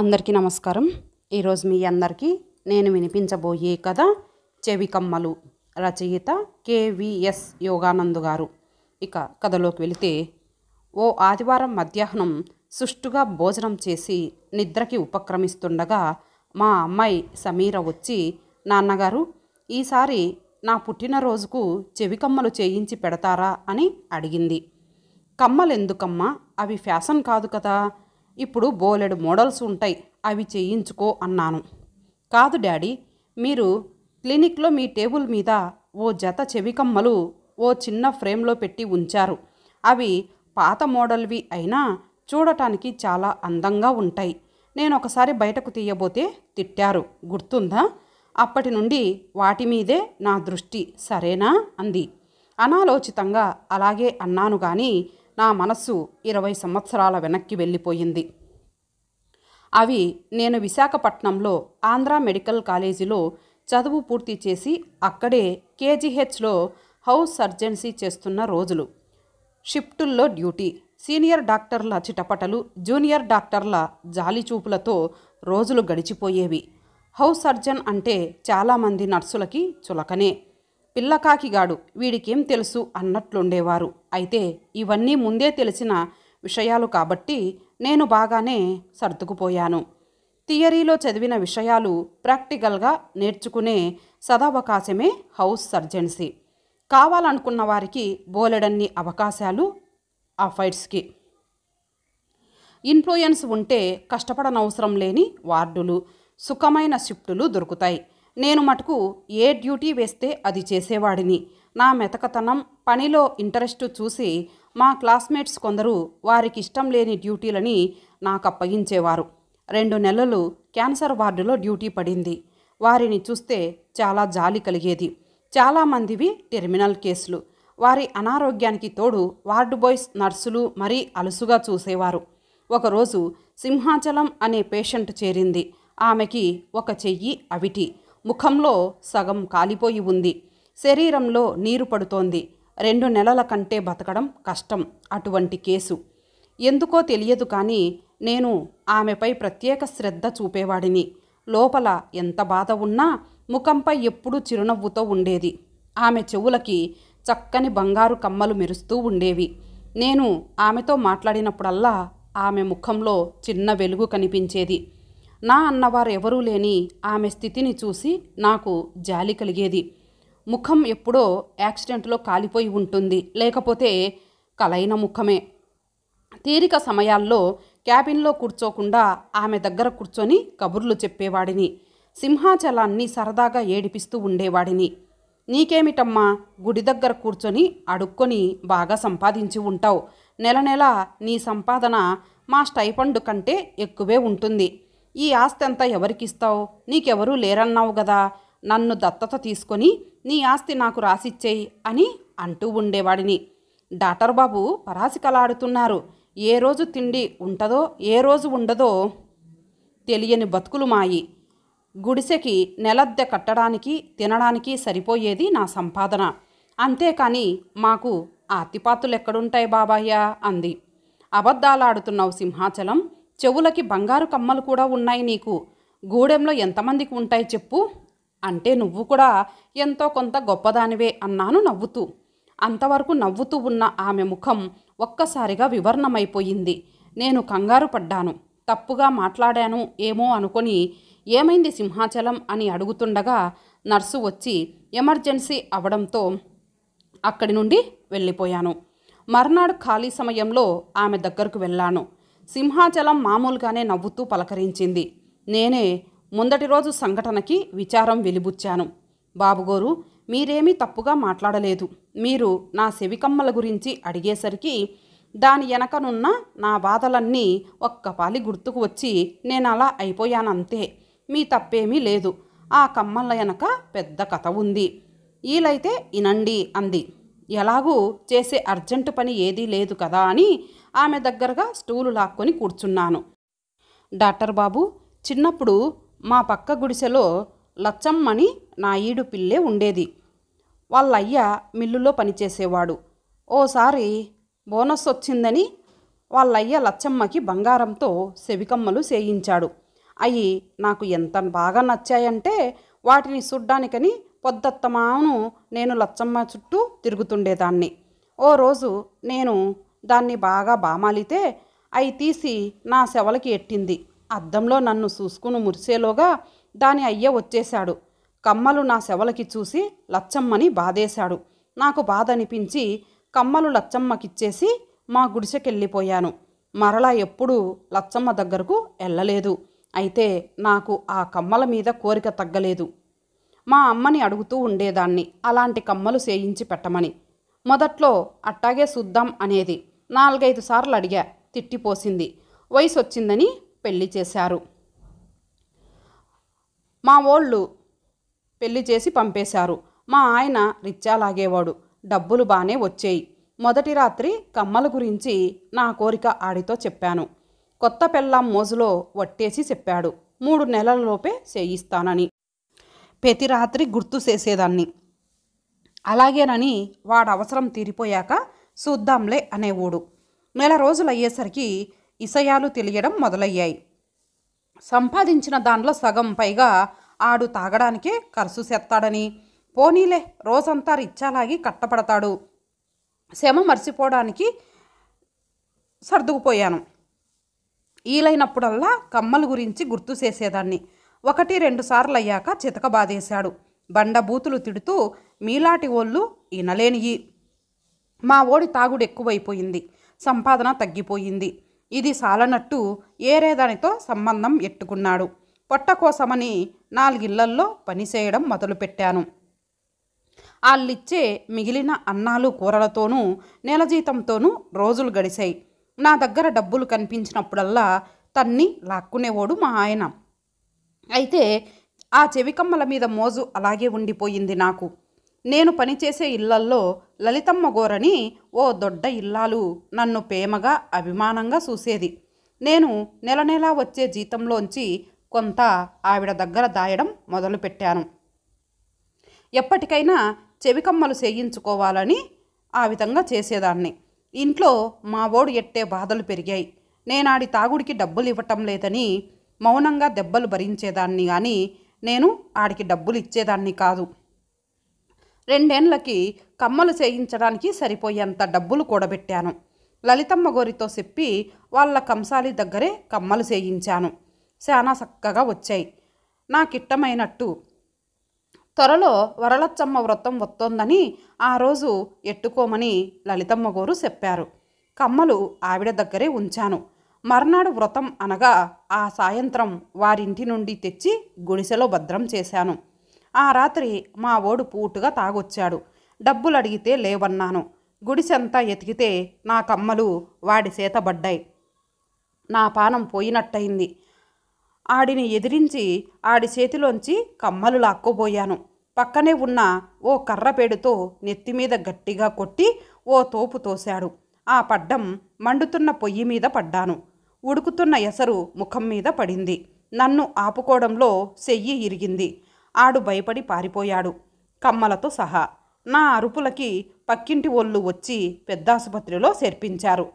అందరికీ నమస్కారం ఈరోజు మీ అందరికీ నేను వినిపించబోయే కథ చెవి కమ్మలు రచయిత కేవిఎస్ యోగానంద్ గారు ఇక కథలోకి వెళితే ఓ ఆదివారం మధ్యాహ్నం సుష్టుగా భోజనం చేసి నిద్రకి ఉపక్రమిస్తుండగా మా అమ్మాయి సమీర వచ్చి నాన్నగారు ఈసారి నా పుట్టినరోజుకు చెవి కమ్మలు చేయించి పెడతారా అని అడిగింది కమ్మలెందుకమ్మా అవి ఫ్యాషన్ కాదు కదా ఇప్పుడు బోలెడు మోడల్స్ ఉంటాయి అవి చేయించుకో అన్నాను కాదు డాడీ మీరు క్లినిక్లో మీ టేబుల్ మీద ఓ జత చెవికమ్మలు ఓ చిన్న ఫ్రేమ్లో పెట్టి ఉంచారు అవి పాత మోడల్వి అయినా చూడటానికి చాలా అందంగా ఉంటాయి నేను ఒకసారి బయటకు తీయబోతే తిట్టారు గుర్తుందా అప్పటి నుండి వాటి మీదే నా దృష్టి సరేనా అంది అనాలోచితంగా అలాగే అన్నాను కానీ నా మనస్సు ఇరవై సంవత్సరాల వెనక్కి వెళ్ళిపోయింది అవి నేను విశాఖపట్నంలో ఆంధ్ర మెడికల్ కాలేజీలో చదువు పూర్తి చేసి అక్కడే కేజీహెచ్లో హౌస్ సర్జెన్సీ చేస్తున్న రోజులు షిఫ్టుల్లో డ్యూటీ సీనియర్ డాక్టర్ల చిటపటలు జూనియర్ డాక్టర్ల జాలిచూపులతో రోజులు గడిచిపోయేవి హౌస్ సర్జన్ అంటే చాలామంది నర్సులకి చులకనే పిల్లకాకిగాడు వీడికేం తెలుసు అన్నట్లుండేవారు అయితే ఇవన్నీ ముందే తెలిసిన విషయాలు కాబట్టి నేను బాగానే సర్దుకుపోయాను థియరీలో చదివిన విషయాలు ప్రాక్టికల్గా నేర్చుకునే సదవకాశమే హౌస్ సర్జెన్సీ కావాలనుకున్న వారికి బోలెడన్ని అవకాశాలు ఆ ఫైట్స్కి ఇన్ఫ్లుయెన్స్ ఉంటే కష్టపడనవసరం లేని వార్డులు సుఖమైన షిఫ్టులు దొరుకుతాయి నేను మటుకు ఏ డ్యూటీ వేస్తే అది చేసేవాడిని నా మెతకతనం పనిలో ఇంట్రెస్ట్ చూసి మా క్లాస్మేట్స్ కొందరు వారికి ఇష్టం లేని డ్యూటీలని నాకు అప్పగించేవారు రెండు నెలలు క్యాన్సర్ వార్డులో డ్యూటీ పడింది వారిని చూస్తే చాలా జాలి కలిగేది చాలామందివి టెర్మినల్ కేసులు వారి అనారోగ్యానికి తోడు వార్డు బాయ్స్ నర్సులు మరీ అలుసుగా చూసేవారు ఒకరోజు సింహాచలం అనే పేషెంట్ చేరింది ఆమెకి ఒక చెయ్యి అవిటి ముఖంలో సగం కాలిపోయి ఉంది శరీరంలో నీరు పడుతోంది రెండు నెలల కంటే బతకడం కష్టం అటువంటి కేసు ఎందుకో తెలియదు కానీ నేను ఆమెపై ప్రత్యేక శ్రద్ధ చూపేవాడిని లోపల ఎంత బాధ ఉన్నా ముఖంపై ఎప్పుడూ చిరునవ్వుతో ఉండేది ఆమె చెవులకి చక్కని బంగారు కమ్మలు మెరుస్తూ ఉండేవి నేను ఆమెతో మాట్లాడినప్పుడల్లా ఆమె ముఖంలో చిన్న వెలుగు కనిపించేది నా అన్నవారు ఎవరూ లేని ఆమె స్థితిని చూసి నాకు జాలి కలిగేది ముఖం ఎప్పుడో యాక్సిడెంట్లో కాలిపోయి ఉంటుంది లేకపోతే కలైన ముఖమే తీరిక సమయాల్లో క్యాబిన్లో కూర్చోకుండా ఆమె దగ్గర కూర్చొని కబుర్లు చెప్పేవాడిని సింహాచలాన్ని సరదాగా ఏడిపిస్తూ ఉండేవాడిని నీకేమిటమ్మా గుడి దగ్గర కూర్చొని అడుక్కొని బాగా సంపాదించి ఉంటావు నెల నెల నీ సంపాదన మా స్టైఫండ్ కంటే ఎక్కువే ఉంటుంది ఈ ఆస్తి అంతా ఎవరికిస్తావు నీకెవరూ లేరన్నావు కదా నన్ను దత్తత తీసుకొని నీ ఆస్తి నాకు రాసిచ్చేయి అని అంటూ ఉండేవాడిని డాక్టర్ బాబు పరాసికలాడుతున్నారు ఏ రోజు తిండి ఉంటదో ఏ రోజు ఉండదో తెలియని బతుకులు మాయి గుడిసెకి నెలద్దె కట్టడానికి తినడానికి సరిపోయేది నా సంపాదన అంతేకాని మాకు ఆతిపాతులు ఎక్కడుంటాయి బాబాయ్యా అంది అబద్ధాలాడుతున్నావు సింహాచలం చెవులకి బంగారు కమ్మలు కూడా ఉన్నాయి నీకు గూడెంలో ఎంతమందికి ఉంటాయి చెప్పు అంటే నువ్వు కూడా ఎంతో కొంత గొప్పదానివే అన్నాను నవ్వుతూ అంతవరకు నవ్వుతూ ఉన్న ఆమె ముఖం ఒక్కసారిగా వివర్ణమైపోయింది నేను కంగారు పడ్డాను తప్పుగా మాట్లాడాను ఏమో అనుకొని ఏమైంది సింహాచలం అని అడుగుతుండగా నర్సు వచ్చి ఎమర్జెన్సీ అవడంతో అక్కడి నుండి వెళ్ళిపోయాను మర్నాడు ఖాళీ సమయంలో ఆమె దగ్గరకు వెళ్ళాను సింహాచలం మామూలుగానే నవ్వుతూ పలకరించింది నేనే ముందటి రోజు సంఘటనకి విచారం వెలిబుచ్చాను బాబుగోరు మీరేమీ తప్పుగా మాట్లాడలేదు మీరు నా సెవికమ్మల గురించి అడిగేసరికి దాని వెనకనున్న నా బాధలన్నీ ఒక్కపాలి గుర్తుకు వచ్చి నేను అలా అయిపోయానంతే మీ తప్పేమీ లేదు ఆ కమ్మల వెనక పెద్ద కథ ఉంది ఈలైతే ఇనండి అంది ఎలాగూ చేసే అర్జెంటు పని ఏదీ లేదు కదా అని ఆమె దగ్గరగా స్టూలు లాక్కొని కూర్చున్నాను డాక్టర్ బాబు చిన్నప్పుడు మా పక్క గుడిసెలో లచ్చమ్మని నా ఈడు పిల్లే ఉండేది వాళ్ళయ్య మిల్లులో పనిచేసేవాడు ఓసారి బోనస్ వచ్చిందని వాళ్ళయ్య లచ్చమ్మకి బంగారంతో సెవికమ్మలు చేయించాడు అయి నాకు ఎంత బాగా నచ్చాయంటే వాటిని చూడ్డానికని పొద్దత్తమాను నేను లచ్చమ్మ చుట్టూ తిరుగుతుండేదాన్ని ఓ రోజు నేను దాన్ని బాగా బామాలితే అవి తీసి నా సెవలకి ఎట్టింది అద్దంలో నన్ను చూసుకుని మురిసేలోగా దాని అయ్య వచ్చేశాడు కమ్మలు నా సెవలకి చూసి లచ్చమ్మని బాధేశాడు నాకు బాధ అనిపించి కమ్మలు లచ్చమ్మకిచ్చేసి మా గుడిసెకెళ్ళిపోయాను మరలా ఎప్పుడూ లచ్చమ్మ దగ్గరకు వెళ్ళలేదు అయితే నాకు ఆ కమ్మల మీద కోరిక తగ్గలేదు మా అమ్మని అడుగుతూ ఉండేదాన్ని అలాంటి కమ్మలు చేయించి పెట్టమని మొదట్లో అట్టాగే చూద్దాం అనేది నాలుగైదు సార్లు అడిగా తిట్టిపోసింది వయసు వచ్చిందని పెళ్లి చేశారు మా వాళ్ళు పెళ్లి చేసి పంపేశారు మా ఆయన రిచ్చాలాగేవాడు లాగేవాడు డబ్బులు బాగానే వచ్చేయి మొదటి రాత్రి కమ్మల గురించి నా కోరిక ఆడితో చెప్పాను కొత్త పెళ్ళాం మోజులో వట్టేసి చెప్పాడు మూడు నెలలలోపే చేయిస్తానని ప్రతి రాత్రి గుర్తు చేసేదాన్ని అలాగేనని వాడు అవసరం తీరిపోయాక చూద్దాంలే అనేవాడు నెల రోజులు అయ్యేసరికి ఇసయాలు తెలియడం మొదలయ్యాయి సంపాదించిన దానిలో సగం పైగా ఆడు తాగడానికే ఖర్చు చేస్తాడని పోనీలే రోజంతా రిచ్చాలాగి కట్టపడతాడు శ్రమ మర్చిపోవడానికి సర్దుకుపోయాను ఈలైనప్పుడల్లా కమ్మల గురించి గుర్తు చేసేదాన్ని ఒకటి రెండు సార్లు అయ్యాక చితక బాధేశాడు బండబూతులు తిడుతూ మీలాటి ఓళ్ళు ఇనలేనియి మా ఓడి తాగుడు ఎక్కువైపోయింది సంపాదన తగ్గిపోయింది ఇది సాలనట్టు ఏరేదానితో సంబంధం ఎట్టుకున్నాడు పొట్ట కోసమని నాలుగిళ్లల్లో పనిచేయడం మొదలుపెట్టాను వాళ్ళిచ్చే మిగిలిన అన్నాలు కూరలతోనూ నెల జీతంతోనూ రోజులు గడిశాయి నా దగ్గర డబ్బులు కనిపించినప్పుడల్లా తన్ని లాక్కునేవాడు మా ఆయన అయితే ఆ చెవికమ్మల మీద మోజు అలాగే ఉండిపోయింది నాకు నేను పనిచేసే ఇళ్లల్లో లలితమ్మ గోరని ఓ దొడ్డ ఇల్లాలు నన్ను ప్రేమగా అభిమానంగా చూసేది నేను నెల నెలా వచ్చే జీతంలోంచి కొంత ఆవిడ దగ్గర దాయడం మొదలుపెట్టాను ఎప్పటికైనా చెవికమ్మలు చేయించుకోవాలని ఆ విధంగా చేసేదాన్ని ఇంట్లో మావోడు ఎట్టే బాధలు పెరిగాయి నేనాడి తాగుడికి డబ్బులు ఇవ్వటం లేదని మౌనంగా దెబ్బలు భరించేదాన్ని కానీ నేను ఆడికి డబ్బులు ఇచ్చేదాన్ని కాదు రెండేండ్లకి కమ్మలు చేయించడానికి సరిపోయేంత డబ్బులు కూడబెట్టాను లలితమ్మ గోరితో చెప్పి వాళ్ళ కంసాలి దగ్గరే కమ్మలు చేయించాను చాలా చక్కగా వచ్చాయి నాకిట్టమైనట్టు త్వరలో వరలచ్చమ్మ వ్రతం వస్తోందని ఆ రోజు ఎట్టుకోమని లలితమ్మ గోరు చెప్పారు కమ్మలు ఆవిడ దగ్గరే ఉంచాను మర్నాడు వ్రతం అనగా ఆ సాయంత్రం వారింటి నుండి తెచ్చి గుడిసెలో భద్రం చేశాను ఆ రాత్రి మా ఓడు పూటుగా తాగొచ్చాడు డబ్బులు అడిగితే లేవన్నాను గుడిసెంతా ఎతికితే నా కమ్మలు వాడి సేతబడ్డాయి నా పానం పోయినట్టయింది ఆడిని ఎదిరించి ఆడి చేతిలోంచి కమ్మలు లాక్కోబోయాను పక్కనే ఉన్న ఓ కర్రపేడుతో నెత్తిమీద గట్టిగా కొట్టి ఓ తోపు తోశాడు ఆ పడ్డం మండుతున్న పొయ్యి మీద పడ్డాను ఉడుకుతున్న ఎసరు ముఖం మీద పడింది నన్ను ఆపుకోవడంలో చెయ్యి ఇరిగింది ఆడు భయపడి పారిపోయాడు కమ్మలతో సహా నా అరుపులకి పక్కింటి ఒళ్ళు వచ్చి పెద్దాసుపత్రిలో చేర్పించారు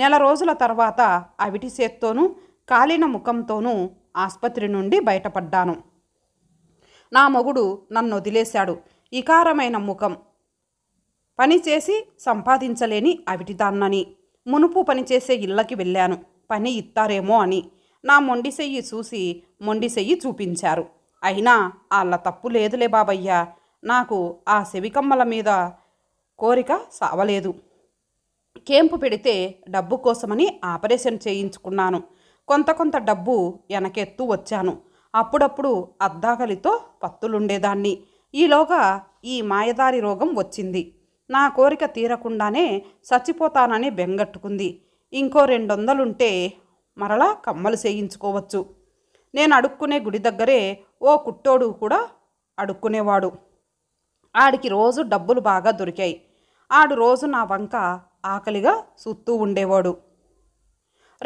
నెల రోజుల తర్వాత అవిటి సేత్తోనూ కాలిన ముఖంతోనూ ఆసుపత్రి నుండి బయటపడ్డాను నా మొగుడు నన్ను వదిలేశాడు ఇకారమైన ముఖం పనిచేసి సంపాదించలేని అవిటిదాన్నని మునుపు పనిచేసే ఇళ్ళకి వెళ్ళాను పని ఇత్తారేమో అని నా మొండిసెయ్యి చూసి మొండిసెయ్యి చూపించారు అయినా వాళ్ళ తప్పు లేదులే బాబయ్య నాకు ఆ శవికమ్మల మీద కోరిక సావలేదు కేంపు పెడితే డబ్బు కోసమని ఆపరేషన్ చేయించుకున్నాను కొంత కొంత డబ్బు వెనకెత్తు వచ్చాను అప్పుడప్పుడు అద్దాకలితో పత్తులుండేదాన్ని ఈలోగా ఈ మాయదారి రోగం వచ్చింది నా కోరిక తీరకుండానే చచ్చిపోతానని బెంగట్టుకుంది ఇంకో రెండొందలుంటే మరలా కమ్మలు చేయించుకోవచ్చు నేను అడుక్కునే గుడి దగ్గరే ఓ కుట్టోడు కూడా అడుక్కునేవాడు ఆడికి రోజు డబ్బులు బాగా దొరికాయి ఆడు రోజు నా వంక ఆకలిగా సుత్తూ ఉండేవాడు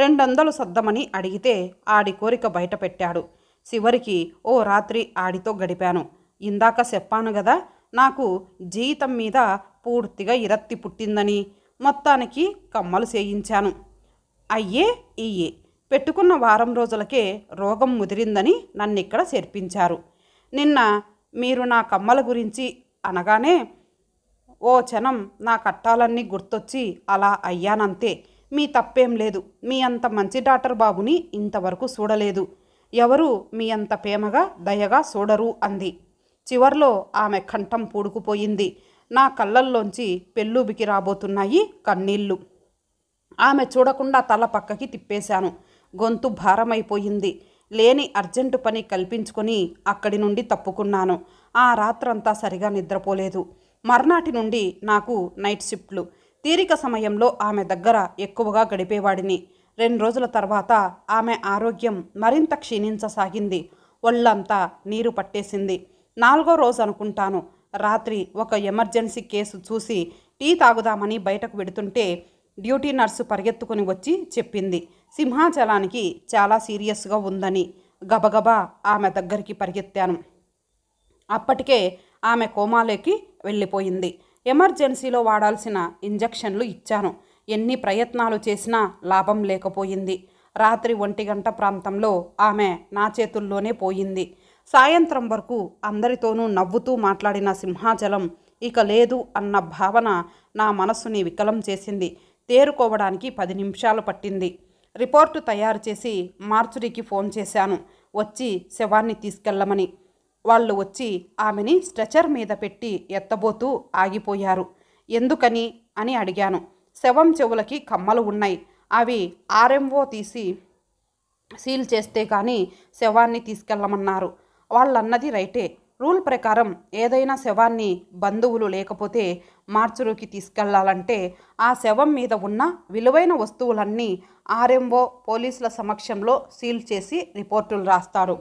రెండొందలు సద్దమని అడిగితే ఆడి కోరిక బయట పెట్టాడు చివరికి ఓ రాత్రి ఆడితో గడిపాను ఇందాక చెప్పాను కదా నాకు జీతం మీద పూర్తిగా ఇరత్తి పుట్టిందని మొత్తానికి కమ్మలు చేయించాను అయ్యే ఇయ్యే పెట్టుకున్న వారం రోజులకే రోగం ముదిరిందని నన్ను ఇక్కడ చేర్పించారు నిన్న మీరు నా కమ్మల గురించి అనగానే ఓ క్షణం నా కట్టాలన్నీ గుర్తొచ్చి అలా అయ్యానంతే మీ తప్పేం లేదు మీ అంత మంచి డాక్టర్ బాబుని ఇంతవరకు చూడలేదు ఎవరు మీ అంత ప్రేమగా దయగా చూడరు అంది చివర్లో ఆమె కంఠం పూడుకుపోయింది నా కళ్ళల్లోంచి పెళ్ళూబికి రాబోతున్నాయి కన్నీళ్ళు ఆమె చూడకుండా తల పక్కకి తిప్పేశాను గొంతు భారమైపోయింది లేని అర్జెంటు పని కల్పించుకొని అక్కడి నుండి తప్పుకున్నాను ఆ రాత్రంతా సరిగా నిద్రపోలేదు మర్నాటి నుండి నాకు నైట్ షిఫ్ట్లు తీరిక సమయంలో ఆమె దగ్గర ఎక్కువగా గడిపేవాడిని రెండు రోజుల తర్వాత ఆమె ఆరోగ్యం మరింత క్షీణించసాగింది ఒళ్ళంతా నీరు పట్టేసింది నాలుగో రోజు అనుకుంటాను రాత్రి ఒక ఎమర్జెన్సీ కేసు చూసి టీ తాగుదామని బయటకు వెడుతుంటే డ్యూటీ నర్సు పరిగెత్తుకుని వచ్చి చెప్పింది సింహాచలానికి చాలా సీరియస్గా ఉందని గబగబా ఆమె దగ్గరికి పరిగెత్తాను అప్పటికే ఆమె కోమాలోకి వెళ్ళిపోయింది ఎమర్జెన్సీలో వాడాల్సిన ఇంజక్షన్లు ఇచ్చాను ఎన్ని ప్రయత్నాలు చేసినా లాభం లేకపోయింది రాత్రి ఒంటి గంట ప్రాంతంలో ఆమె నా చేతుల్లోనే పోయింది సాయంత్రం వరకు అందరితోనూ నవ్వుతూ మాట్లాడిన సింహాచలం ఇక లేదు అన్న భావన నా మనస్సుని వికలం చేసింది తేరుకోవడానికి పది నిమిషాలు పట్టింది రిపోర్టు తయారు చేసి మార్చురికి ఫోన్ చేశాను వచ్చి శవాన్ని తీసుకెళ్లమని వాళ్ళు వచ్చి ఆమెని స్ట్రెచర్ మీద పెట్టి ఎత్తబోతూ ఆగిపోయారు ఎందుకని అని అడిగాను శవం చెవులకి కమ్మలు ఉన్నాయి అవి ఆర్ఎంఓ తీసి సీల్ చేస్తే కానీ శవాన్ని తీసుకెళ్ళమన్నారు వాళ్ళన్నది రైటే రూల్ ప్రకారం ఏదైనా శవాన్ని బంధువులు లేకపోతే మార్చురుకి తీసుకెళ్లాలంటే ఆ శవం మీద ఉన్న విలువైన వస్తువులన్నీ ఆర్ఎంఓ పోలీసుల సమక్షంలో సీల్ చేసి రిపోర్టులు రాస్తారు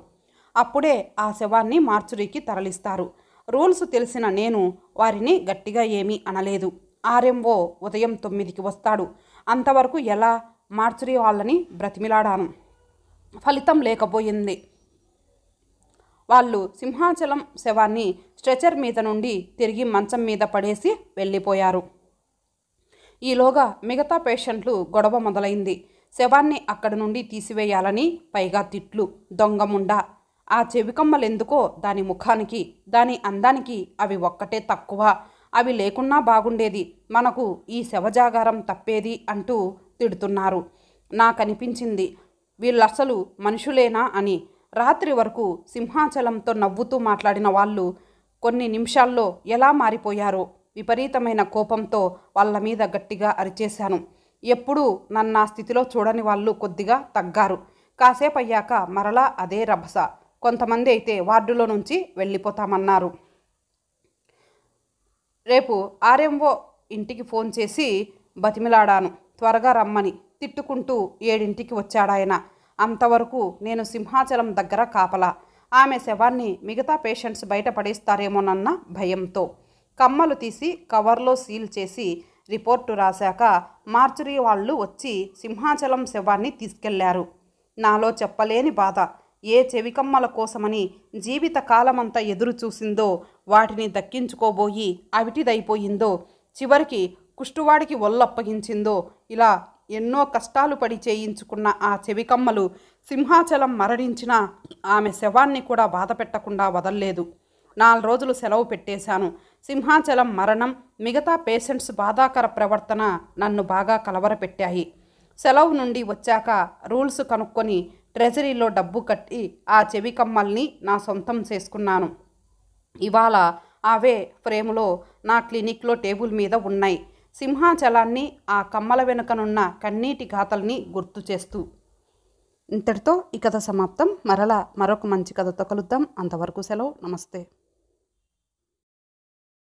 అప్పుడే ఆ శవాన్ని మార్చురీకి తరలిస్తారు రూల్స్ తెలిసిన నేను వారిని గట్టిగా ఏమీ అనలేదు ఆర్ఎంఓ ఉదయం తొమ్మిదికి వస్తాడు అంతవరకు ఎలా మార్చురీ వాళ్ళని బ్రతిమిలాడాను ఫలితం లేకపోయింది వాళ్ళు సింహాచలం శవాన్ని స్ట్రెచర్ మీద నుండి తిరిగి మంచం మీద పడేసి వెళ్ళిపోయారు ఈలోగా మిగతా పేషెంట్లు గొడవ మొదలైంది శవాన్ని అక్కడ నుండి తీసివేయాలని పైగా తిట్లు దొంగముండా ఆ చెవికమ్మలెందుకో దాని ముఖానికి దాని అందానికి అవి ఒక్కటే తక్కువ అవి లేకున్నా బాగుండేది మనకు ఈ శవజాగారం తప్పేది అంటూ తిడుతున్నారు నాకనిపించింది వీళ్ళసలు మనుషులేనా అని రాత్రి వరకు సింహాచలంతో నవ్వుతూ మాట్లాడిన వాళ్ళు కొన్ని నిమిషాల్లో ఎలా మారిపోయారో విపరీతమైన కోపంతో వాళ్ళ మీద గట్టిగా అరిచేశాను ఎప్పుడూ నన్ను ఆ స్థితిలో చూడని వాళ్ళు కొద్దిగా తగ్గారు కాసేపు అయ్యాక మరలా అదే రభస కొంతమంది అయితే వార్డులో నుంచి వెళ్ళిపోతామన్నారు రేపు ఆర్ఎంఓ ఇంటికి ఫోన్ చేసి బతిమిలాడాను త్వరగా రమ్మని తిట్టుకుంటూ ఏడింటికి వచ్చాడాయన అంతవరకు నేను సింహాచలం దగ్గర కాపలా ఆమె శవాన్ని మిగతా పేషెంట్స్ బయటపడేస్తారేమోనన్న భయంతో కమ్మలు తీసి కవర్లో సీల్ చేసి రిపోర్టు రాశాక మార్చురీ వాళ్ళు వచ్చి సింహాచలం శవాన్ని తీసుకెళ్లారు నాలో చెప్పలేని బాధ ఏ చెవికమ్మల కోసమని జీవితకాలమంతా ఎదురు చూసిందో వాటిని దక్కించుకోబోయి అవిటిదైపోయిందో చివరికి కుష్టువాడికి ఒళ్ళప్పగించిందో ఇలా ఎన్నో కష్టాలు పడి చేయించుకున్న ఆ చెవికమ్మలు సింహాచలం మరణించిన ఆమె శవాన్ని కూడా బాధ పెట్టకుండా వదల్లేదు నాలుగు రోజులు సెలవు పెట్టేశాను సింహాచలం మరణం మిగతా పేషెంట్స్ బాధాకర ప్రవర్తన నన్ను బాగా కలవరపెట్టాయి సెలవు నుండి వచ్చాక రూల్స్ కనుక్కొని ట్రెజరీలో డబ్బు కట్టి ఆ చెవికమ్మల్ని నా సొంతం చేసుకున్నాను ఇవాళ అవే ఫ్రేమ్లో నా క్లినిక్లో టేబుల్ మీద ఉన్నాయి సింహాచలాన్ని ఆ కమ్మల వెనుకనున్న కన్నీటి గాథల్ని గుర్తు చేస్తూ ఇంతటితో ఈ కథ సమాప్తం మరలా మరొక మంచి కథతో కలుద్దాం అంతవరకు సెలవు నమస్తే